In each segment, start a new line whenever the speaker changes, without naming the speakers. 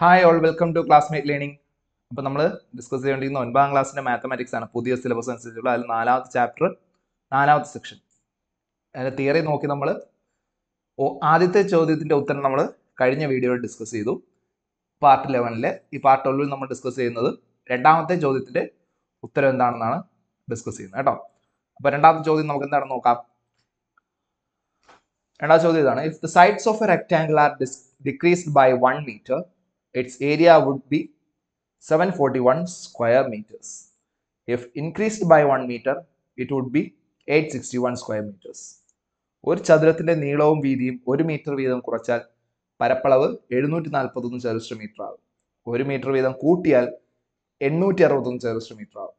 Hi all welcome to classmate learning അപ്പോൾ നമ്മൾ discuss ചെയ്യേണ്ടിരുന്ന ഒൻപതാം ക്ലാസ്സിൻ്റെ മാത്തമാറ്റിക്സ് ആണ് പുതിയ സിലബസ് അനുസരിച്ചുള്ള അതിൽ നാലാമത്തെ ചാപ്റ്റർ നാലാമത്തെ സെക്ഷൻ അതിൻ്റെ തിയറി നോക്കി നമ്മൾ ആദ്യത്തെ ചോദ്യത്തിൻ്റെ ഉത്തരം നമ്മൾ കഴിഞ്ഞ വീഡിയോയിൽ ഡിസ്കസ് ചെയ്തു പാർട്ട് ലെവനിലെ ഈ പാർട്ട് ട്വൽവിൽ നമ്മൾ ഡിസ്കസ് ചെയ്യുന്നത് രണ്ടാമത്തെ ചോദ്യത്തിൻ്റെ ഉത്തരം എന്താണെന്നാണ് ഡിസ്കസ് ചെയ്യുന്നത് കേട്ടോ അപ്പോൾ രണ്ടാമത്തെ ചോദ്യം നമുക്ക് എന്താണ് നോക്കാം രണ്ടാമത്തെ ചോദ്യം ഇതാണ് if the sides of a rectangular are ഡിസ് decreased by one metre its area would be 741 square meters. If increased by 1 meter, it would be 861 square meters. ഒരു ചതുരത്തിന്റെ നീളവും വീതിയും ഒരു മീറ്റർ വീതം കുറച്ചാൽ പരപ്പളവ് എഴുന്നൂറ്റി നാൽപ്പത്തൊന്ന് ചതുരശ്ര മീറ്റർ ആകും ഒരു മീറ്റർ വീതം കൂട്ടിയാൽ എണ്ണൂറ്റി അറുപത്തൊന്ന് ചതുരശ്ര മീറ്റർ ആകും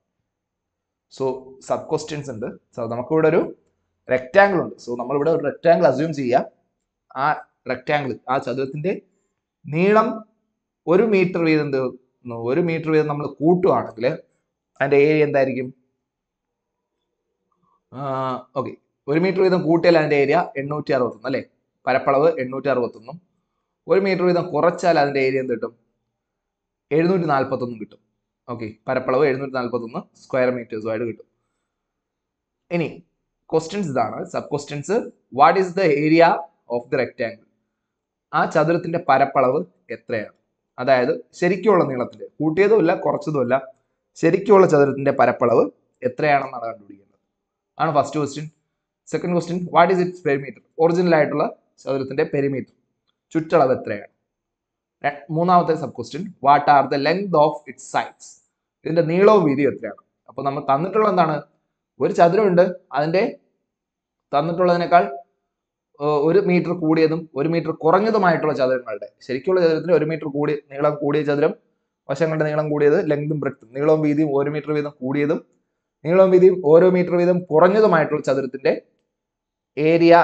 സോ സബ് ക്വസ്റ്റ്യൻസ് ഉണ്ട് സോ നമുക്കിവിടെ ഒരു റെക്റ്റാങ്കിൾ ഉണ്ട് സോ നമ്മളിവിടെ ഒരു റെക്റ്റാങ്കിൾ അസ്യൂം ചെയ്യുക ആ റെക്റ്റാങ്കിൾ ആ ചതുരത്തിന്റെ നീളം ഒരു മീറ്റർ വീതം ഒരു മീറ്റർ വീതം നമ്മൾ കൂട്ടുകയാണെങ്കിൽ അതിൻ്റെ ഏരിയ എന്തായിരിക്കും ഓക്കെ ഒരു മീറ്റർ വീതം കൂട്ടിയാൽ അതിൻ്റെ ഏരിയ എണ്ണൂറ്റി അറുപത്തൊന്ന് അല്ലേ പരപ്പളവ് എണ്ണൂറ്റി അറുപത്തൊന്നും ഒരു മീറ്റർ വീതം കുറച്ചാൽ അതിൻ്റെ ഏരിയ എന്ത് കിട്ടും എഴുന്നൂറ്റി നാൽപ്പത്തൊന്നും കിട്ടും ഓക്കെ പരപ്പളവ് എഴുന്നൂറ്റി നാൽപ്പത്തൊന്ന് സ്ക്വയർ മീറ്റേഴ്സുമായിട്ട് കിട്ടും ഇനി ക്വസ്റ്റ്യൻസ് ഇതാണ് sub questions what is the area of the rectangle ആ ചതുരത്തിന്റെ പരപ്പളവ് എത്രയാണ് അതായത് ശരിക്കുമുള്ള നീളത്തിൽ കൂട്ടിയതുമില്ല കുറച്ചതുമില്ല ശരിക്കുമുള്ള ചതുരത്തിന്റെ പരപ്പളവ് എത്രയാണെന്നാണ് കണ്ടുപിടിക്കുന്നത് ആണ് first question second question what is its perimeter original ആയിട്ടുള്ള ചതുരത്തിന്റെ പെരിമീറ്റർ ചുറ്റളവ് എത്രയാണ് മൂന്നാമത്തെ sub question what are the length of its sides ഇതിന്റെ നീളവും വീതിയും എത്രയാണ് അപ്പോൾ നമ്മൾ തന്നിട്ടുള്ള എന്താണ് ഒരു ചതുരമുണ്ട് അതിന്റെ തന്നിട്ടുള്ളതിനേക്കാൾ ഒരു മീറ്റർ കൂടിയതും ഒരു മീറ്റർ കുറഞ്ഞതുമായിട്ടുള്ള ചതുരങ്ങളുടെ ശരിക്കുള്ള ചതുരത്തിന് ഒരു മീറ്റർ കൂടി നീളം കൂടിയ ചതുരം വശങ്ങളുടെ നീളം കൂടിയത് ലെങ്തും ബ്രെത്തും നീളവും വീതിയും ഒരു മീറ്റർ വീതം കൂടിയതും നീളവും വീതിയും ഓരോ മീറ്റർ വീതം കുറഞ്ഞതുമായിട്ടുള്ള ചതുരത്തിന്റെ ഏരിയ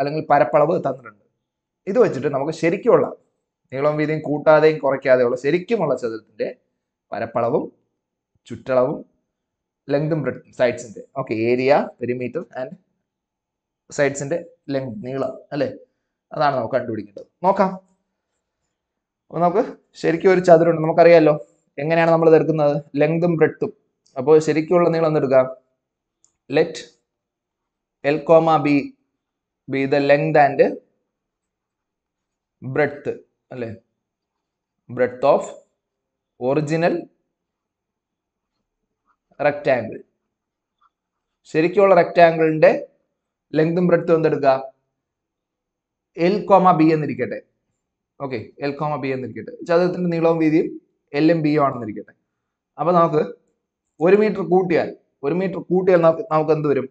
അല്ലെങ്കിൽ പരപ്പളവ് തന്നിട്ടുണ്ട് ഇത് വെച്ചിട്ട് നമുക്ക് ശരിക്കുമുള്ള നീളവും വീതിയും കൂട്ടാതെയും കുറയ്ക്കാതെയുള്ള ശരിക്കുമുള്ള ചതുരത്തിന്റെ പരപ്പളവും ചുറ്റളവും ലെങ്തും ബ്രെത്തും സൈഡ്സിന്റെ ഓക്കെ ഏരിയ പെരിമീറ്റർ ആൻഡ് സൈഡ്സിന്റെ ലെങ്ത് നീളം അല്ലേ അതാണ് നമുക്ക് കണ്ടുപിടിക്കേണ്ടത് നോക്കാം അപ്പോൾ നമുക്ക് ശരിക്കും ഒരു ചതുരമുണ്ട് നമുക്കറിയാമല്ലോ എങ്ങനെയാണ് നമ്മൾ തീർക്കുന്നത് ലെങ്തും ബ്രെഡ്ത്തും അപ്പോൾ ശരിക്കുള്ള നീളം എന്തെടുക്കാം let L comma B B the length and breadth അല്ലേ ബ്രെഡ്ത്ത് ഓഫ് ഒറിജിനൽ റെക്റ്റാങ്കിൾ ശരിക്കുള്ള റെക്റ്റാങ്കിളിന്റെ ലെങ്തും ബ്രെഡ്ത്തും എന്തെടുക്കുക എൽ കോമ ബി എന്നിരിക്കട്ടെ ഓക്കെ എൽ കോമ ബി എന്നിരിക്കട്ടെ ചതുരത്തിന്റെ നീളവും വീതിയും എല്ലും ബിയും ആണെന്നിരിക്കട്ടെ അപ്പൊ നമുക്ക് ഒരു മീറ്റർ കൂട്ടിയാൽ ഒരു മീറ്റർ കൂട്ടിയാൽ നമുക്ക് എന്ത് വരും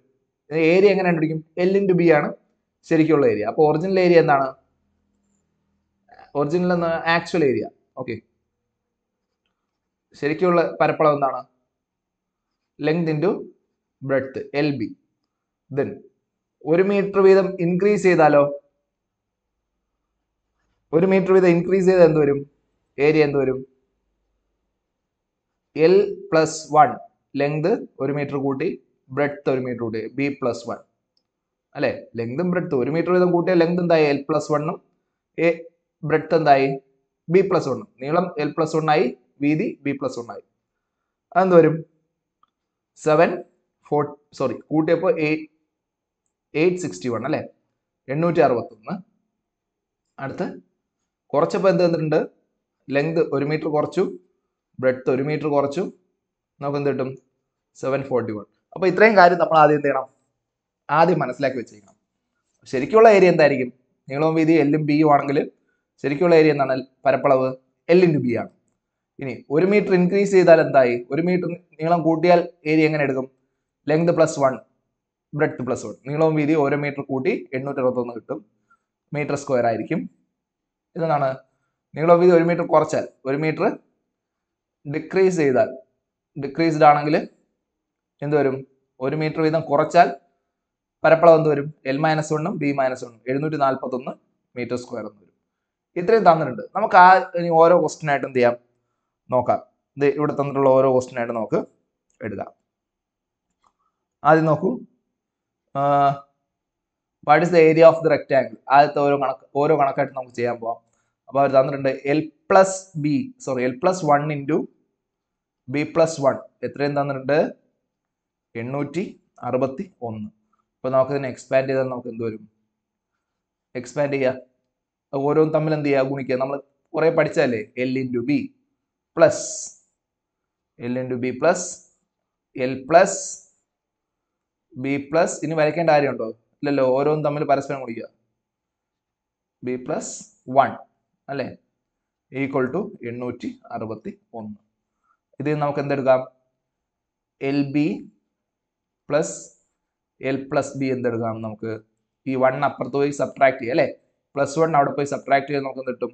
ഏരിയ എങ്ങനെ കണ്ടുപിടിക്കും എൽ ഇൻറ്റു ബി ആണ് ശരിക്കുള്ള ഏരിയ അപ്പോൾ ഒറിജിനൽ ഏരിയ എന്താണ് ഒറിജിനൽ എന്ന ആക്ച്വൽ ഏരിയ ഓക്കെ ശരിക്കുള്ള പരപ്പളവ് എന്താണ് length into breadth L B then ഒരു മീറ്റർ വീതം ഇൻക്രീസ് ചെയ്താലോ ഒരു മീറ്റർ വീതം ഇൻക്രീസ് ചെയ്താൽ എന്ത് വരും ഏരിയ എന്ത് വരും എൽ പ്ലസ് വൺ ലെങ്ത് ഒരു മീറ്റർ കൂട്ടി ബ്രെഡ്ത്ത് ഒരു മീറ്റർ കൂട്ടി ബി പ്ലസ് വൺ അല്ലേ ലെങ്തും ബ്രെഡ്ത്ത് ഒരു മീറ്റർ വീതം കൂട്ടിയാൽ ലെങ്ത് എന്തായി എൽ പ്ലസ് വണ്ണും എ ബ്രെഡ്ത്ത് എന്തായി ബി പ്ലസ് വണ്ണും നീളം എൽ പ്ലസ് വണ്ണായി വീതി ബി പ്ലസ് വണ്ണായി അതെന്ത് വരും സെവൻ ഫോർ സോറി കൂട്ടിയപ്പോ എയ്റ്റ് എയ്റ്റ് സിക്സ്റ്റി വൺ അല്ലേ എണ്ണൂറ്റി അറുപത്തൊന്ന് അടുത്ത് കുറച്ചപ്പോൾ എന്ത് തന്നിട്ടുണ്ട് ലെങ്ത് ഒരു മീറ്റർ കുറച്ചു ബ്രെഡ്ത്ത് ഒരു മീറ്റർ കുറച്ചു നമുക്ക് എന്ത് കിട്ടും സെവൻ ഫോർട്ടി വൺ അപ്പോൾ ഇത്രയും കാര്യം നമ്മൾ ആദ്യം എന്ത് ചെയ്യണം ആദ്യം മനസ്സിലാക്കി വെച്ചേക്കണം ശരിക്കുള്ള ഏരിയ എന്തായിരിക്കും നീളവും വീതി എല്ലും ബി ആണെങ്കിൽ ശരിക്കുള്ള ഏരിയ എന്താണ് പരപ്പളവ് എൽ ബി ആണ് ഇനി ഒരു മീറ്റർ ഇൻക്രീസ് ചെയ്താൽ എന്തായി ഒരു മീറ്റർ നീളം കൂട്ടിയാൽ ഏരിയ എങ്ങനെ എടുക്കും length plus one breadth plus one നീളവും വീതി ഓരോ മീറ്റർ കൂട്ടി എണ്ണൂറ്റി അറുപത്തൊന്ന് കിട്ടും മീറ്റർ സ്ക്വയർ ആയിരിക്കും ഇതെന്താണ് നീളവും വീതി ഒരു മീറ്റർ കുറച്ചാൽ ഒരു മീറ്റർ ഡിക്രീസ് ചെയ്താൽ ഡിക്രീസ്ഡ് ആണെങ്കിൽ എന്തുവരും വരും ഒരു മീറ്റർ വീതം കുറച്ചാൽ പരപ്പളവ് എന്ത് വരും എൽ മൈനസ് വണ്ണും ബി മൈനസ് വണ്ണും എഴുന്നൂറ്റി നാൽപ്പത്തൊന്ന് മീറ്റർ സ്ക്വയർ എന്ന് വരും ഇത്രയും തന്നിട്ടുണ്ട് നമുക്ക് ആ ഇനി ഓരോ ക്വസ്റ്റനായിട്ട് എന്ത് ചെയ്യാം നോക്കാം ഇത് ഇവിടെ തന്നിട്ടുള്ള ഓരോ ആയിട്ട് നമുക്ക് എഴുതാം ആദ്യം നോക്കൂ what is the area of the rectangle ആദ്യത്തെ ഓരോ കണക്ക് ഓരോ കണക്കായിട്ട് നമുക്ക് ചെയ്യാൻ പോവാം അപ്പൊ അവർ തന്നിട്ടുണ്ട് L plus B sorry L plus one into B plus one എത്രയും തന്നിട്ടുണ്ട് എണ്ണൂറ്റി അറുപത്തി ഒന്ന് അപ്പൊ നമുക്ക് ഇതിനെ എക്സ്പാൻഡ് ചെയ്താൽ നമുക്ക് എന്ത് വരും എക്സ്പാൻഡ് ചെയ്യുക ഓരോന്നും തമ്മിൽ എന്ത് ചെയ്യുക ഗുണിക്കുക നമ്മൾ കുറെ പഠിച്ചാലേ L into B plus L into B plus L plus B plus ഇനി വരയ്ക്കേണ്ട കാര്യമുണ്ടോ ഇല്ലല്ലോ ഓരോന്നും തമ്മിൽ പരസ്പരം കുടിക്കുക ബി പ്ലസ് വൺ അല്ലേ ഈക്വൽ ടു എണ്ണൂറ്റി അറുപത്തി ഒന്ന് ഇതിൽ നമുക്ക് എന്തെടുക്കാം L B plus L plus B എന്തെടുക്കാം നമുക്ക് ഈ വൺ അപ്പുറത്ത് പോയി സബ്ട്രാക്ട് ചെയ്യുക അല്ലേ പ്ലസ് വൺ അവിടെ പോയി സബ്ട്രാക്ട് ചെയ്ത് നമുക്ക് കിട്ടും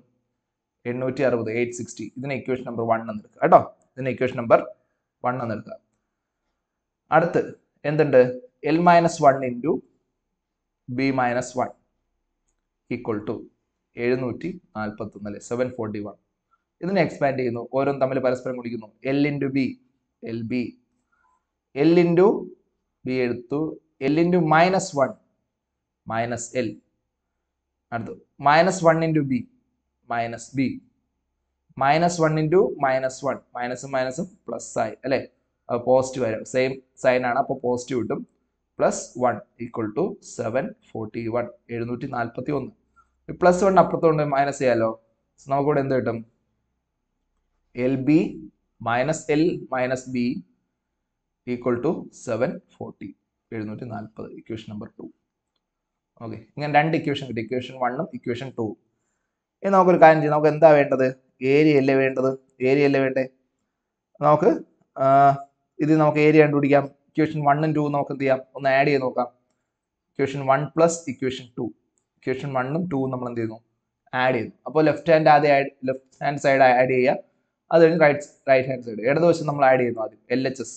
എണ്ണൂറ്റി അറുപത് എയ്റ്റ് സിക്സ്റ്റി ഇതിന് ഇക്വേഷൻ നമ്പർ വൺ എന്നെടുക്കുക കേട്ടോ ഇതിന് ഇക്വേഷൻ നമ്പർ വൺ എന്നെടുക്കുക അടുത്ത് എന്തുണ്ട് L minus one into B minus one equal to എഴുന്നൂറ്റി നാൽപ്പത്തൊന്ന് അല്ലെ സെവൻ ഫോർട്ടി വൺ ഇതിനെ എക്സ്പാൻഡ് ചെയ്യുന്നു ഓരോന്നും തമ്മിൽ പരസ്പരം കുടിക്കുന്നു L into B L B L into B എടുത്തു L into minus one minus L അടുത്തു minus one into B minus B minus one into minus one മൈനസും മൈനസും പ്ലസ് ആയി അല്ലേ പോസിറ്റീവ് ആയിരുന്നു സെയിം സൈൻ ആണ് അപ്പോൾ പോസിറ്റീവ് കിട്ടും plus one equal to seven forty one എഴുന്നൂറ്റി നാൽപ്പത്തി ഒന്ന് പ്ലസ് വൺ അപ്പുറത്തോണ്ട് മൈനസ് ചെയ്യാലോ നമുക്കിവിടെ എന്ത് കിട്ടും L B minus L minus B equal to seven forty എഴുന്നൂറ്റി നാൽപ്പത് ഇക്വേഷൻ നമ്പർ ടു ഓക്കെ ഇങ്ങനെ രണ്ട് ഇക്വേഷൻ കിട്ടി ഇക്വേഷൻ വണ്ണും ഇക്വേഷൻ ടു ഇനി നമുക്കൊരു കാര്യം ചെയ്യാം നമുക്ക് എന്താ വേണ്ടത് ഏരിയ അല്ലേ വേണ്ടത് ഏരിയ അല്ലേ വേണ്ടേ നമുക്ക് ഇത് നമുക്ക് ഏരിയ കണ്ടുപിടിക്കാം ഇക്വേഷൻ വണ്ണും ടു നമുക്ക് എന്ത് ചെയ്യാം ഒന്ന് ആഡ് ചെയ്ത് നോക്കാം equation one plus equation two equation വണ്ണും ടൂ നമ്മൾ എന്ത് ചെയ്യുന്നു ആഡ് ചെയ്തു അപ്പോൾ ലെഫ്റ്റ് ഹാൻഡ് ആദ്യം add left hand side add ചെയ്യുക അത് കഴിഞ്ഞ് റൈറ്റ് റൈറ്റ് ഹാൻഡ് സൈഡ് ഇടത് വശം നമ്മൾ ആഡ് ചെയ്യുന്നു ആദ്യം L H S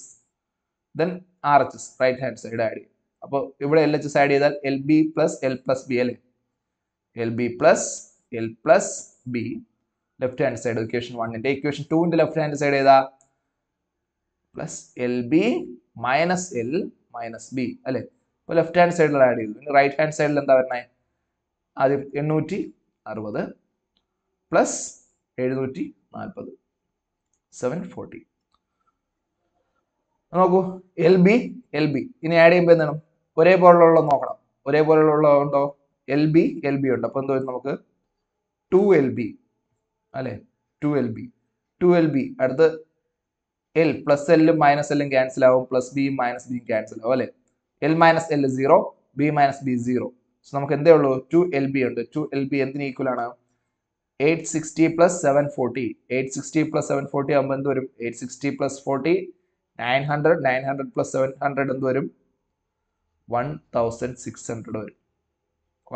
then R H S right hand side add ചെയ്യും അപ്പോൾ ഇവിടെ എൽ എച്ച് എസ് ആഡ് ചെയ്താൽ L B plus L plus B അല്ലേ L B plus L plus B left hand side equation വണ്ണിൻ്റെ equation ടുവിൻ്റെ left hand side ചെയ്താൽ plus L B minus L minus B അല്ലെ ഇപ്പൊ left hand സൈഡിൽ add ചെയ്തു പിന്നെ റൈറ്റ് ഹാൻഡ് സൈഡിൽ എന്താ വരണേ ആദ്യം എണ്ണൂറ്റി അറുപത് പ്ലസ് എഴുന്നൂറ്റി നാൽപ്പത് സെവൻ ഫോർട്ടി നോക്കൂ എൽ ബി എൽ ബി ഇനി ആഡ് ചെയ്യുമ്പോ എന്താണ് ഒരേപോലുള്ള നോക്കണം ഒരേപോലുള്ള ഉണ്ടോ എൽ ബി എൽ ബി ഉണ്ട് അപ്പോൾ എന്തോ നമുക്ക് ടു എൽ ബി അല്ലെ two L B two L B അടുത്ത് എൽ പ്ലസ് എല്ലും മൈനസ് എല്ലും ക്യാൻസൽ ആവും പ്ലസ് ബിയും മൈനസ് ബിയും ക്യാൻസൽ ആവും അല്ലെ L minus L zero B minus B zero so നമുക്ക് എന്തേ ഉള്ളൂ ടു എൽ ബി ഉണ്ട് ടു എൽ ബി എന്തിന് ഈക്വൽ ആണ് eight sixty plus seven forty eight sixty plus seven forty ആകുമ്പോൾ എന്ത് വരും eight sixty plus forty nine hundred nine hundred plus seven hundred എന്ത് വരും വൺ തൗസൻഡ് സിക്സ് ഹൺഡ്രഡ് വരും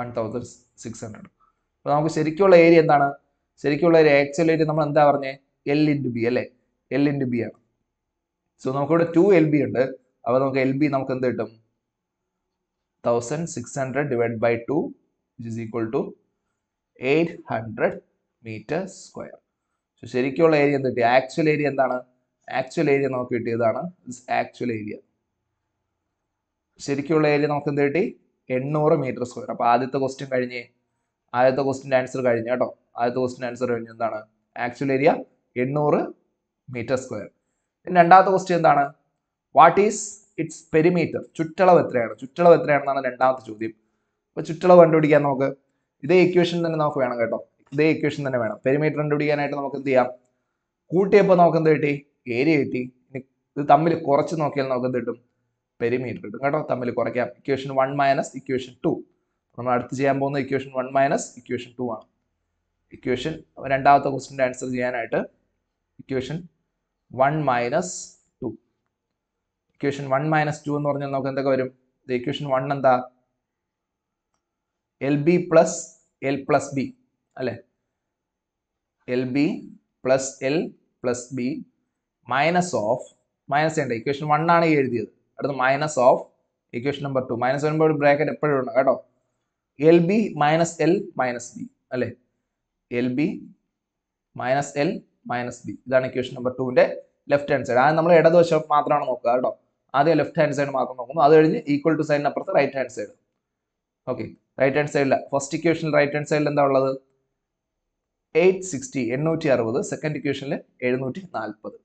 one thousand six hundred അപ്പോൾ നമുക്ക് ശരിക്കുള്ള ഏരിയ എന്താണ് ശരിക്കുള്ള ഏരിയ ആക്ച്വൽ ഏരിയ നമ്മൾ എന്താ പറഞ്ഞത് എൽ ഇൻറ്റു ബി അല്ലേ എൽ ഇൻറ്റു ബി ആണ് സോ നമുക്കിവിടെ ടു എൽ ബി ഉണ്ട് അപ്പോൾ നമുക്ക് എൽ ബി നമുക്ക് എന്ത് കിട്ടും thousand six hundred divide by two it is equal to eight hundred metre square so ശരിക്കുള്ള ഏരിയ എന്ത് കിട്ടി ആക്ച്വൽ ഏരിയ എന്താണ് ആക്ച്വൽ ഏരിയ നമുക്ക് കിട്ടിയതാണ് ആക്ച്വൽ ഏരിയ ശരിക്കുള്ള ഏരിയ നമുക്ക് എന്ത് കിട്ടി എണ്ണൂറ് മീറ്റർ സ്ക്വയർ അപ്പോൾ ആദ്യത്തെ ക്വസ്റ്റ്യൻ കഴിഞ്ഞ് ആദ്യത്തെ ക്വസ്റ്റിൻ്റെ ആൻസർ കഴിഞ്ഞ് കേട്ടോ ആദ്യത്തെ ക്വസ്റ്റിൻ്റെ ആൻസർ കഴിഞ്ഞ് എന്താണ് ആക്ച്വൽ ഏരിയ എണ്ണൂറ് മീറ്റർ സ്ക്വയർ പിന്നെ രണ്ടാമത്തെ ക്വസ്റ്റ്യൻ എന്താണ് വാട്ട് ഈസ് ഇറ്റ്സ് പെരിമീറ്റർ ചുറ്റളവ് എത്രയാണ് ചുറ്റളവ് എത്രയാണെന്നാണ് രണ്ടാമത്തെ ചോദ്യം അപ്പോൾ ചുറ്റളവ് കണ്ടുപിടിക്കാൻ നമുക്ക് ഇതേ ഇക്വേഷൻ തന്നെ നമുക്ക് വേണം കേട്ടോ ഇതേ ഇക്വേഷൻ തന്നെ വേണം പെരിമീറ്റർ കണ്ടുപിടിക്കാനായിട്ട് നമുക്ക് എന്ത് ചെയ്യാം കൂട്ടിയപ്പോൾ നമുക്ക് എന്ത് കിട്ടി ഏരിയ കിട്ടി ഇത് തമ്മിൽ കുറച്ച് നോക്കിയാൽ നമുക്ക് എന്ത് കിട്ടും പെരിമീറ്റർ കിട്ടും കേട്ടോ തമ്മിൽ കുറയ്ക്കാം equation one minus equation two നമ്മൾ അടുത്ത് ചെയ്യാൻ പോകുന്ന equation one minus equation two ആണ് ഇക്വേഷൻ രണ്ടാമത്തെ ക്വസ്റ്റിൻ്റെ ആൻസർ ചെയ്യാനായിട്ട് equation one minus two equation one minus two എന്ന് പറഞ്ഞാൽ നമുക്ക് എന്തൊക്കെ വരും ഇക്വേഷൻ വൺ എന്താ L B plus L plus B അല്ലേ L B plus L plus B minus of minus ചെയ്യേണ്ട ഇക്വേഷൻ വൺ ആണ് എഴുതിയത് അടുത്ത minus of equation number two minus വരുമ്പോൾ ബ്രാക്കറ്റ് എപ്പോഴും ഉണ്ട് കേട്ടോ L B minus L minus B അല്ലേ L B minus L minus B ഇതാണ് ഇക്വേഷൻ നമ്പർ ടുവിന്റെ ലെഫ്റ്റ് ഹാൻഡ് സൈഡ് ആദ്യം നമ്മൾ ഇടതുവശം മാത്രമാണ് നോക്കുക കേട്ടോ ആദ്യം ലെഫ്റ്റ് ഹാൻഡ് സൈഡ് മാത്രം നോക്കുന്നു അത് കഴിഞ്ഞ് ഈക്വൽ ടു സൈഡിന് അപ്പുറത്ത് right hand side okay right hand സൈഡില്ല ഫസ്റ്റ് ഇക്വേഷനിൽ റൈറ്റ് ഹാൻഡ് സൈഡിൽ എന്താ ഉള്ളത് എയ്റ്റ് സിക്സ്റ്റി എണ്ണൂറ്റി അറുപത് സെക്കൻഡ് ഇക്വേഷനിൽ എഴുന്നൂറ്റി നാൽപ്പത്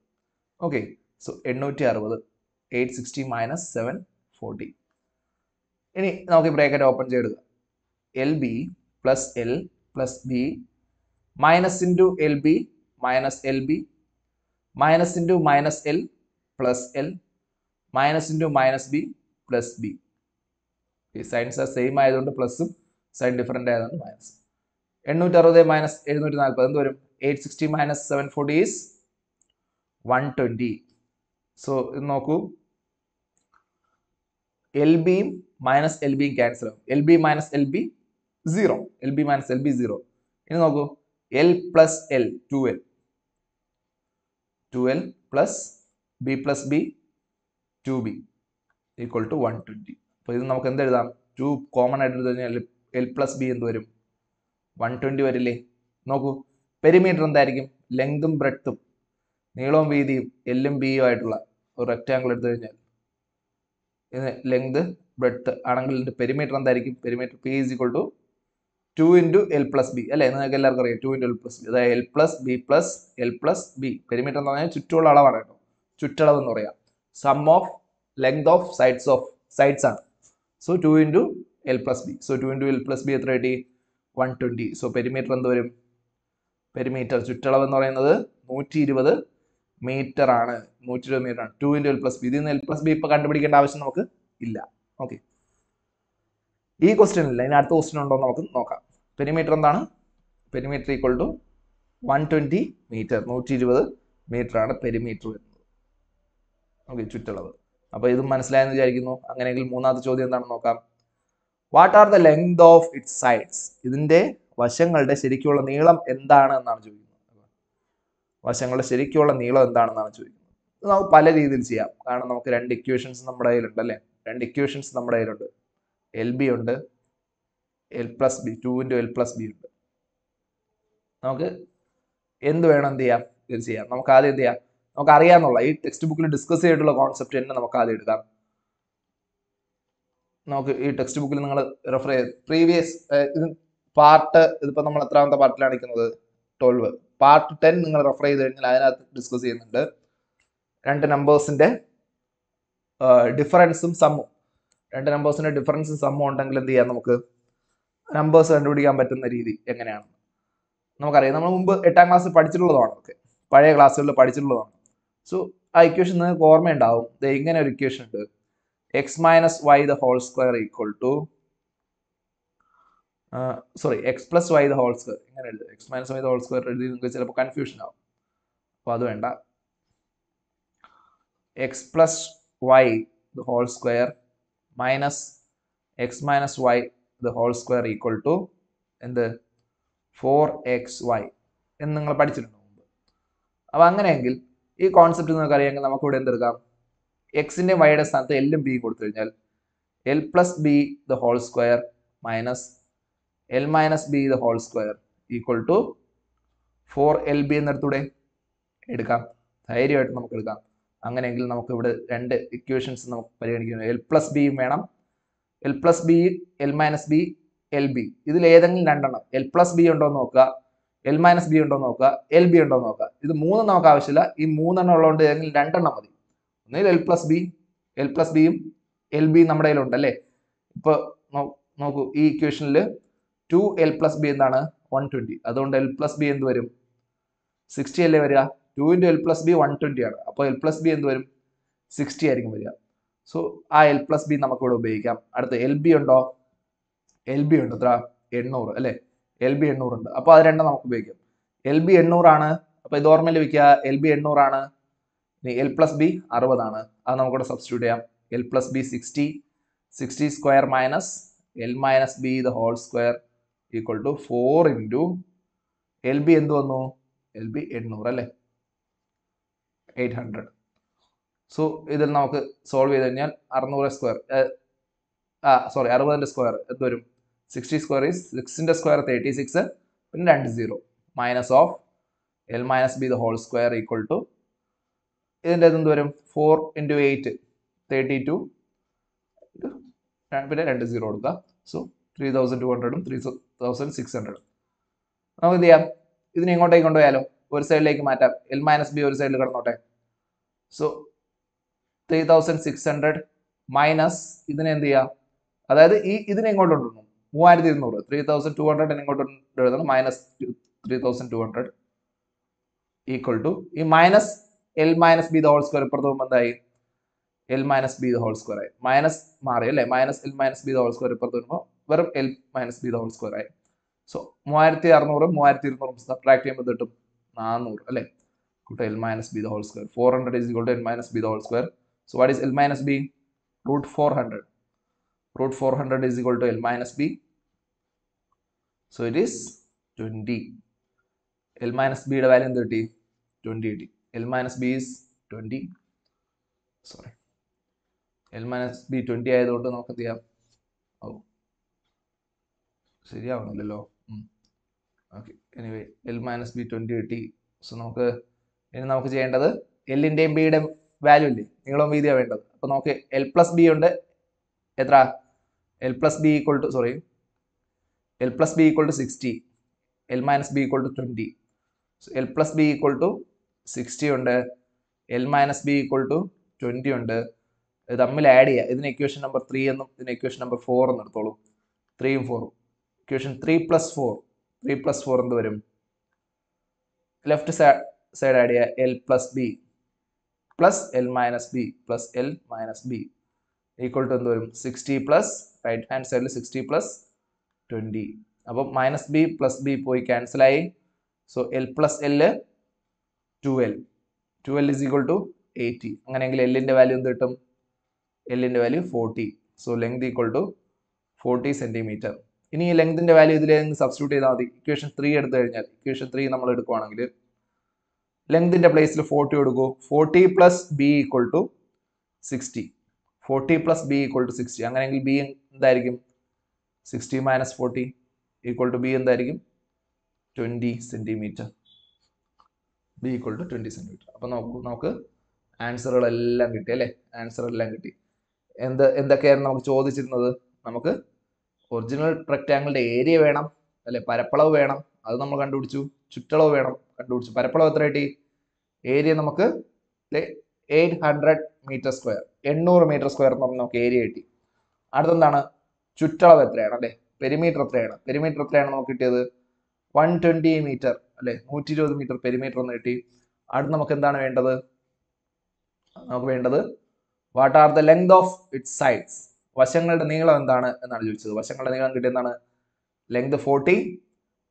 ഓക്കെ സോ എണ്ണൂറ്റി അറുപത് eight sixty minus seven forty ഇനി നമുക്ക് ബ്രേക്കറ്റ് ഓപ്പൺ ചെയ്തെടുക്കുക L B plus L plus B minus into L B minus L B minus into minus L plus L minus into minus B plus B ഈ signs same ആയതുകൊണ്ട് പ്ലസും sign different ആയതുകൊണ്ട് minus എണ്ണൂറ്റി അറുപത് minus എഴുന്നൂറ്റി നാൽപ്പത് എന്ത് വരും eight sixty minus seven forty is one twenty so ഇത് നോക്കൂ എൽ ബിയും മൈനസ് എൽ ബിയും ക്യാൻസൽ ആവും L B minus L B zero L B minus L B zero ഇനി നോക്കൂ L plus L two L two L plus B plus B two B equal to one twenty അപ്പോൾ ഇത് നമുക്ക് എന്തെഴുതാം to common ആയിട്ട് എടുത്തു കഴിഞ്ഞാൽ L plus B എന്ത് വരും വൺ ട്വൻറ്റി വരില്ലേ നോക്കൂ പെരിമീറ്റർ എന്തായിരിക്കും ലെങ്തും ബ്രെഡ്ത്തും നീളവും വീതിയും എല്ലും ബിയും ആയിട്ടുള്ള ഒരു റെക്റ്റാങ്കിൾ എടുത്തു കഴിഞ്ഞാൽ ഇതിന് ലെങ്ത് ബ്രെഡ്ത്ത് ആണെങ്കിൽ ഇതിൻ്റെ പെരിമീറ്റർ എന്തായിരിക്കും perimeter P is equal to two into L plus B അല്ലേ നിങ്ങൾക്ക് എല്ലാവർക്കും അറിയാം two into L plus B അതായത് L plus B plus L plus B perimeter എന്ന് പറഞ്ഞാൽ ചുറ്റുള്ള അളവാണ് കേട്ടോ ചുറ്റളവ് എന്ന് പറയാം sum of length of sides of sides ആണ് so two into L plus B so two into L plus B എത്ര കിട്ടി വൺ ട്വൻറ്റി സോ പെരിമീറ്റർ എന്ത് വരും പെരിമീറ്റർ ചുറ്റളവ് എന്ന് പറയുന്നത് നൂറ്റി ഇരുപത് മീറ്റർ ആണ് നൂറ്റി ഇരുപത് മീറ്റർ ആണ് two into L plus B ഇതിൽ നിന്ന് എൽ പ്ലസ് ബി ഇപ്പം കണ്ടുപിടിക്കേണ്ട ആവശ്യം നമുക്ക് ഇല്ല ഓക്കെ ഈ ക്വസ്റ്റ്യൻ ഇല്ല ഇനി അടുത്ത ക്വസ്റ്റ്യൻ ഉണ്ടോ നമുക്ക് നോക്കാം പെരിമീറ്റർ എന്താണ് perimeter equal to one twenty metre നൂറ്റി ഇരുപത് ആണ് പെരിമീറ്റർ വരുന്നത് ഓക്കെ ചുറ്റളവ് അപ്പോൾ ഇതും മനസ്സിലായെന്ന് വിചാരിക്കുന്നു അങ്ങനെയെങ്കിൽ മൂന്നാമത്തെ ചോദ്യം എന്താണെന്ന് നോക്കാം what are the length of it sides ഇതിന്റെ വശങ്ങളുടെ ശരിക്കുള്ള നീളം എന്താണ് എന്നാണ് ചോദിക്കുന്നത് വശങ്ങളുടെ ശരിക്കുള്ള നീളം എന്താണെന്നാണ് ചോദിക്കുന്നത് ഇത് നമുക്ക് പല രീതിയിൽ ചെയ്യാം കാരണം നമുക്ക് രണ്ട് ഇക്വേഷൻസ് നമ്മുടെ കയ്യിലുണ്ട് അല്ലെ രണ്ട് ഇക്വേഷൻസ് നമ്മുടെ കയ്യിലുണ്ട് എൽ ബി ഉണ്ട് L plus B two into L plus B ഉണ്ട് നമുക്ക് എന്ത് വേണം എന്ത് ചെയ്യാം ഇത് ചെയ്യാം നമുക്ക് ആദ്യം എന്ത് ചെയ്യാം നമുക്ക് അറിയാമെന്നുള്ള ഈ ടെക്സ്റ്റ് ബുക്കിൽ ഡിസ്കസ് ചെയ്തിട്ടുള്ള കോൺസെപ്റ്റ് തന്നെ നമുക്ക് ആദ്യം എടുക്കാം നമുക്ക് ഈ ടെക്സ്റ്റ് ബുക്കിൽ നിങ്ങൾ റെഫർ ചെയ്ത് പ്രീവിയസ് ഇത് പാർട്ട് ഇതിപ്പോൾ നമ്മൾ എത്രാമത്തെ പാർട്ടിലാണ് ഇരിക്കുന്നത് ട്വൽവ് പാർട്ട് ടെൻ നിങ്ങൾ റെഫർ ചെയ്ത് കഴിഞ്ഞാൽ അതിനകത്ത് ഡിസ്കസ് ചെയ്യുന്നുണ്ട് രണ്ട് നമ്പേഴ്സിൻ്റെ ഡിഫറൻസും സമ്മും രണ്ട് നമ്പേഴ്സിൻ്റെ ഡിഫറൻസും സമ്മും ഉണ്ടെങ്കിൽ എന്ത് ചെയ്യാം നമുക്ക് നമ്പേഴ്സ് കണ്ടുപിടിക്കാൻ പറ്റുന്ന രീതി എങ്ങനെയാണ് നമുക്കറിയാം നമ്മൾ മുമ്പ് എട്ടാം ക്ലാസ്സിൽ പഠിച്ചിട്ടുള്ളതാണ് ഒക്കെ പഴയ ക്ലാസ്സുകളിൽ പഠിച്ചിട്ടുള്ളതാണ് സോ ആ ഇക്വേഷൻ നിങ്ങൾക്ക് ഓർമ്മയുണ്ടാവും ഇത് ഇങ്ങനെ ഒരു ഇക്വേഷൻ ഉണ്ട് X minus Y the whole square equal to sorry X plus Y the whole square ഇങ്ങനെ എഴുതും X minus Y the whole square എഴുതി നിങ്ങൾക്ക് ചിലപ്പോൾ കൺഫ്യൂഷൻ ആവും അപ്പോൾ അത് വേണ്ട X plus Y the whole square minus X minus Y the whole square equal to എന്ത് ഫോർ എക്സ് വൈ എന്ന് നിങ്ങൾ പഠിച്ചിട്ടുണ്ടോ മുമ്പ് അപ്പോൾ അങ്ങനെയെങ്കിൽ ഈ കോൺസെപ്റ്റ് നിങ്ങൾക്ക് അറിയാമെങ്കിൽ നമുക്കിവിടെ എന്തെടുക്കാം എക്സിൻ്റെ വൈയുടെ സ്ഥാനത്ത് എല്ലും ബി കൊടുത്തു കഴിഞ്ഞാൽ L plus B the whole square minus L minus B the whole square equal to four L B എന്നെടുത്തൂടെ എടുക്കാം ധൈര്യമായിട്ട് നമുക്ക് എടുക്കാം അങ്ങനെയെങ്കിൽ നമുക്ക് ഇവിടെ രണ്ട് ഇക്വേഷൻസ് നമുക്ക് പരിഗണിക്കണം എൽ പ്ലസ് ബിയും വേണം L plus B L minus B L B ഇതിൽ ഏതെങ്കിലും രണ്ടെണ്ണം എൽ പ്ലസ് ബി ഉണ്ടോ എന്ന് നോക്കുക എൽ മൈനസ് ബി ഉണ്ടോ എന്ന് നോക്കുക എൽ ബി ഉണ്ടോ എന്ന് നോക്കുക ഇത് മൂന്നും നമുക്ക് ആവശ്യമില്ല ഈ മൂന്നെണ്ണം ഉള്ളതുകൊണ്ട് ഏതെങ്കിലും രണ്ടെണ്ണം മതി ഒന്നിൽ L plus B L plus ബിയും എൽ ബിയും നമ്മുടെ കയ്യിലുണ്ട് അല്ലേ ഇപ്പോൾ നോക്കൂ ഈ ഇക്വേഷനിൽ ടു എൽ പ്ലസ് ബി എന്താണ് വൺ ട്വൻറ്റി അതുകൊണ്ട് എൽ പ്ലസ് ബി എന്ത് വരും സിക്സ്റ്റി അല്ലേ വരിക two into L plus B one twenty ആണ് അപ്പോൾ എൽ പ്ലസ് ബി എന്ത് വരും സിക്സ്റ്റി ആയിരിക്കും വരിക സോ ആ എൽ പ്ലസ് ബി നമുക്ക് ഇവിടെ ഉപയോഗിക്കാം അടുത്ത എൽ ബി ഉണ്ടോ എൽ ബി ഉണ്ട് എത്ര എണ്ണൂറ് അല്ലേ എൽ ബി എണ്ണൂറ് ഉണ്ട് അപ്പോൾ അത് രണ്ടും നമുക്ക് ഉപയോഗിക്കാം എൽ ബി എണ്ണൂറാണ് അപ്പോൾ ഇത് ഓർമ്മയിൽ വെക്കുക എൽ ബി എണ്ണൂറാണ് ഇനി എൽ പ്ലസ് ബി അറുപതാണ് അത് നമുക്കിവിടെ സബ്സ്റ്റിറ്റ്യൂട്ട് ചെയ്യാം L plus B sixty sixty square minus L minus B the whole square equal to four into L B എന്ത് വന്നു എൽ ബി എണ്ണൂറ് അല്ലേ എയ്റ്റ് ഹൺഡ്രഡ് സോ ഇതിൽ നമുക്ക് സോൾവ് ചെയ്ത് കഴിഞ്ഞാൽ അറുന്നൂറ് സ്ക്വയർ ആ സോറി അറുപതിൻ്റെ സ്ക്വയർ എന്ത് വരും സിക്സ്റ്റി സ്ക്വയർ ഈസ് സിക്സിൻ്റെ സ്ക്വയർ തേർട്ടി സിക്സ് പിന്നെ രണ്ട് zero minus of L minus B the whole square equal to ഇതിൻ്റെ ഇത് എന്ത് വരും four into eight thirty two പിന്നെ രണ്ട് സീറോ കൊടുക്കുക സോ ത്രീ തൗസൻഡ് ടു ഹൺഡ്രഡും ത്രീ തൗസൻഡ് സിക്സ് ഹൺഡ്രഡും നമുക്ക് എന്ത് ചെയ്യാം ഇതിനെ ഇങ്ങോട്ടേക്ക് കൊണ്ടുപോയാലോ ഒരു സൈഡിലേക്ക് മാറ്റാം എൽ മൈനസ് ബി ഒരു സൈഡിൽ കിടന്നോട്ടെ so three thousand six hundred minus ഇതിനെ എന്ത് ചെയ്യുക അതായത് ഈ ഇതിനെ ഇങ്ങോട്ട് കൊണ്ടുവരണം മൂവായിരത്തി ഇരുന്നൂറ് ത്രീ തൗസൻഡ് ടു ഹൺഡ്രഡ് ഇങ്ങോട്ട് എഴുതണം minus three thousand two hundred equal to ഈ minus L minus B the whole square ഇപ്പുറത്ത് പോകുമ്പോൾ എന്തായി L minus B the whole square ആയി മൈനസ് മാറി അല്ലേ minus L minus B the whole square ഇപ്പുറത്ത് വരുമ്പോൾ വെറും L minus B the whole square ആയി സോ മൂവായിരത്തി അറുന്നൂറ് മൂവായിരത്തി ഇരുന്നൂറും സബ്ട്രാക്ട് ചെയ്യുമ്പോൾ കിട്ടും നാനൂറ് അല്ലേ കൂട്ടം L minus B the whole square four hundred is equal to L minus B the whole square So what is L minus B? Root 400. Root 400 is equal to L minus B. So it is 20. L minus B the value in 30. 20. L minus B is 20. Sorry. L minus B 20 ആയതുകൊണ്ട് നമുക്ക് എന്ത് ചെയ്യാം ഓ Anyway, L anyway B 20 B twenty കിട്ടി so നമുക്ക് ഇനി നമുക്ക് ചെയ്യേണ്ടത് B. ബിയുടെയും വാല്യൂ ഇല്ലേ നീളവും വീതിയാണ് വേണ്ടത് അപ്പോൾ നമുക്ക് എൽ പ്ലസ് ബി ഉണ്ട് എത്ര L plus B equal to sorry L plus B equal to sixty L minus B equal to twenty L plus B equal to sixty ഉണ്ട് L minus B equal to twenty ഉണ്ട് ഇത് തമ്മിൽ add ചെയ്യുക ഇതിന് equation number three എന്നും ഇതിന് equation number four എന്ന് എടുത്തോളൂ ത്രീയും ഫോറും equation three plus four three plus four എന്ത് വരും ലെഫ്റ്റ് സൈഡ് സൈഡ് ആഡ് ചെയ്യുക L plus B plus L minus B plus L minus B equal to എന്ത് വരും സിക്സ്റ്റി പ്ലസ് റൈറ്റ് ഹാൻഡ് സൈഡിൽ സിക്സ്റ്റി പ്ലസ് ട്വൻറ്റി അപ്പം minus B plus B പോയി ക്യാൻസലായി so L plus L two L two L is equal to eighty അങ്ങനെയെങ്കിൽ എല്ലിൻ്റെ value എന്ത് കിട്ടും എല്ലിൻ്റെ value forty so length equal to forty centimetre ഇനി ഈ ലെങ്തിൻ്റെ വാല്യൂ ഇതിലേക്ക് സബ്സ്റ്റിറ്റ്യൂട്ട് ചെയ്താൽ മതി ഇക്വേഷൻ ത്രീ എടുത്തു കഴിഞ്ഞാൽ ഇക്വേഷൻ ത്രീ നമ്മൾ എടുക്കുവാണെങ്കിൽ ലെങ്തിൻ്റെ പ്ലേസിൽ ഫോർട്ടി കൊടുക്കൂ forty plus B equal to sixty forty plus B equal to sixty അങ്ങനെയെങ്കിൽ ബി എന്തായിരിക്കും sixty minus forty equal to B എന്തായിരിക്കും twenty centimetre B equal to twenty centimetre അപ്പോൾ നോക്കൂ നമുക്ക് ആൻസറുകളെല്ലാം കിട്ടി അല്ലേ ആൻസറെല്ലാം കിട്ടി എന്ത് എന്തൊക്കെയായിരുന്നു നമുക്ക് ചോദിച്ചിരുന്നത് നമുക്ക് ഒറിജിനൽ റെക്റ്റാങ്കിളിൻ്റെ ഏരിയ വേണം അല്ലെ പരപ്പളവ് വേണം അത് നമ്മൾ കണ്ടുപിടിച്ചു ചുറ്റളവ് വേണം കണ്ടുപിടിച്ച് പരപ്പളവ് എത്ര കിട്ടി ഏരിയ നമുക്ക് എയ്റ്റ് ഹൺഡ്രഡ് മീറ്റർ സ്ക്വയർ എണ്ണൂറ് മീറ്റർ സ്ക്വയർ എന്ന് പറഞ്ഞാൽ നമുക്ക് ഏരിയ കിട്ടി അടുത്തെന്താണ് ചുറ്റളവ് എത്രയാണ് അല്ലേ പെരിമീറ്റർ എത്രയാണ് പെരിമീറ്റർ എത്രയാണ് നമുക്ക് കിട്ടിയത് വൺ ട്വൻറ്റി മീറ്റർ അല്ലേ നൂറ്റി ഇരുപത് മീറ്റർ പെരിമീറ്റർ എന്ന് കിട്ടി അടുത്ത് നമുക്ക് എന്താണ് വേണ്ടത് നമുക്ക് വേണ്ടത് what are the length of it sides വശങ്ങളുടെ നീളം എന്താണ് എന്നാണ് ചോദിച്ചത് വശങ്ങളുടെ നീളം കിട്ടിയ ലെങ്ത് ഫോർട്ടി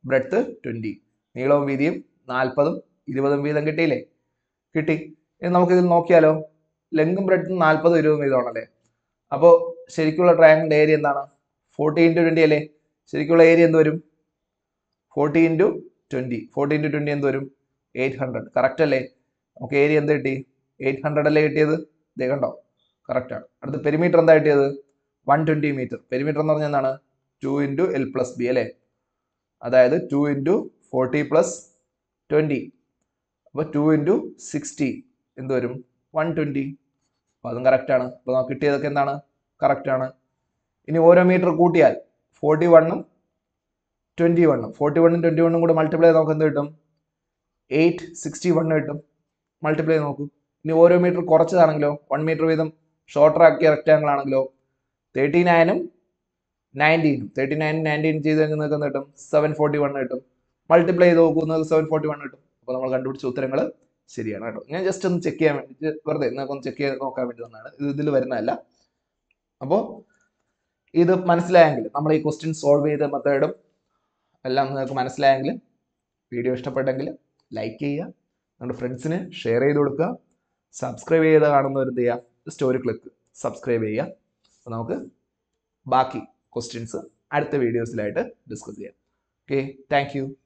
ബ്രെഡ്ത്ത് ട്വൻറ്റി നീളവും വീതിയും നാൽപ്പതും ഇരുപതും വീതം കിട്ടിയില്ലേ കിട്ടി നമുക്ക് ഇതിൽ നോക്കിയാലോ ലെങ്കും ബ്രെഡും നാൽപ്പതും ഇരുപതും വീതമാണല്ലേ അപ്പോൾ ശരിക്കുള്ള ട്രയാങ്കിളിൻ്റെ ഏരിയ എന്താണ് ഫോർട്ടി ഇൻറ്റു ട്വൻറ്റി അല്ലേ ശരിക്കുള്ള ഏരിയ എന്ത് വരും forty into twenty forty into twenty എന്ത് വരും എയ്റ്റ് ഹൺഡ്രഡ് കറക്റ്റ് അല്ലേ നമുക്ക് ഏരിയ എന്ത് കിട്ടി എയ്റ്റ് ഹൺഡ്രഡ് അല്ലേ കിട്ടിയത് ദേ കണ്ടോ കറക്റ്റാണ് അടുത്ത് പെരിമീറ്റർ എന്താ കിട്ടിയത് വൺ ട്വൻറ്റി മീറ്റർ പെരിമീറ്റർ എന്ന് പറഞ്ഞാൽ എന്താണ് two into L plus B അല്ലേ അതായത് two into forty plus twenty അപ്പോൾ ടു ഇൻറ്റു സിക്സ്റ്റി എന്ത് വരും വൺ ട്വൻറ്റി അപ്പോൾ അതും കറക്റ്റാണ് അപ്പോൾ നമുക്ക് കിട്ടിയതൊക്കെ എന്താണ് കറക്റ്റാണ് ഇനി ഓരോ മീറ്റർ കൂട്ടിയാൽ ഫോർട്ടി വണ്ണും ട്വൻറ്റി വണ്ണും ഫോർട്ടി വണ്ണും ട്വൻറ്റി വണ്ണും കൂടെ മൾട്ടിപ്ലൈ നമുക്ക് എന്ത് കിട്ടും എയ്റ്റ് സിക്സ്റ്റി വണ് കിട്ടും മൾട്ടിപ്ലൈ നോക്കൂ ഇനി ഓരോ മീറ്റർ കുറച്ചതാണെങ്കിലോ വൺ മീറ്റർ വീതം ഷോർട്ടർ ആക്കിയ റെക്റ്റാങ്കിൾ ആണെങ്കിലോ തേർട്ടി നയനും നയൻറ്റീനും തേർട്ടി നയനും നയൻറ്റീനും ചെയ്ത് കഴിഞ്ഞാൽ നിങ്ങൾക്ക് എന്ത് കിട്ടും സെവൻ ഫോർട്ടി വണ് കിട്ടും മൾട്ടിപ്ലൈ ചെയ്ത് നോക്കുന്നത് സെവൻ ഫോർട്ടി വൺ കിട്ടും അപ്പോൾ നമ്മൾ കണ്ടുപിടിച്ച ഉത്തരങ്ങൾ ശരിയാണ് കേട്ടോ ഞാൻ ജസ്റ്റ് ഒന്ന് ചെക്ക് ചെയ്യാൻ വേണ്ടി വെറുതെ ഒന്ന് ചെക്ക് ചെയ്ത് നോക്കാൻ വേണ്ടി വന്നാണ് ഇത് ഇതിൽ വരുന്നതല്ല അപ്പോൾ ഇത് മനസ്സിലായെങ്കിൽ നമ്മൾ ഈ ക്വസ്റ്റ്യൻ സോൾവ് ചെയ്ത മെത്തേഡും എല്ലാം നിങ്ങൾക്ക് മനസ്സിലായെങ്കിൽ വീഡിയോ ഇഷ്ടപ്പെട്ടെങ്കിൽ ലൈക്ക് ചെയ്യുക നമ്മുടെ ഫ്രണ്ട്സിന് ഷെയർ ചെയ്ത് കൊടുക്കുക സബ്സ്ക്രൈബ് ചെയ്ത് കാണുന്നവർ എന്ത് ചെയ്യുക സ്റ്റോറി ക്ലിക്ക് സബ്സ്ക്രൈബ് ചെയ്യുക അപ്പോൾ നമുക്ക് ബാക്കി ക്വസ്റ്റ്യൻസ് അടുത്ത വീഡിയോസിലായിട്ട് ഡിസ്കസ് ചെയ്യാം ഓക്കെ താങ്ക്